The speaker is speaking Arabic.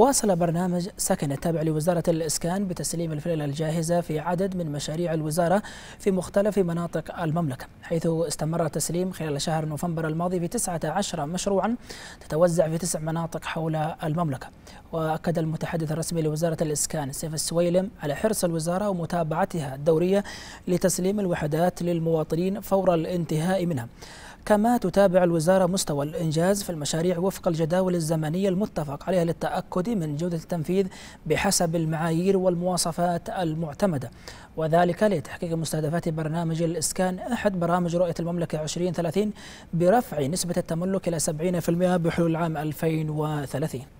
واصل برنامج سكن التابع لوزارة الإسكان بتسليم الفلل الجاهزة في عدد من مشاريع الوزارة في مختلف مناطق المملكة حيث استمر التسليم خلال شهر نوفمبر الماضي في 19 مشروعا تتوزع في تسع مناطق حول المملكة وأكد المتحدث الرسمي لوزارة الإسكان سيف السويلم على حرص الوزارة ومتابعتها الدورية لتسليم الوحدات للمواطنين فور الانتهاء منها كما تتابع الوزارة مستوى الإنجاز في المشاريع وفق الجداول الزمنية المتفق عليها للتأكد من جودة التنفيذ بحسب المعايير والمواصفات المعتمدة وذلك لتحقيق مستهدفات برنامج الإسكان أحد برامج رؤية المملكة 2030 برفع نسبة التملك إلى 70% بحلول عام 2030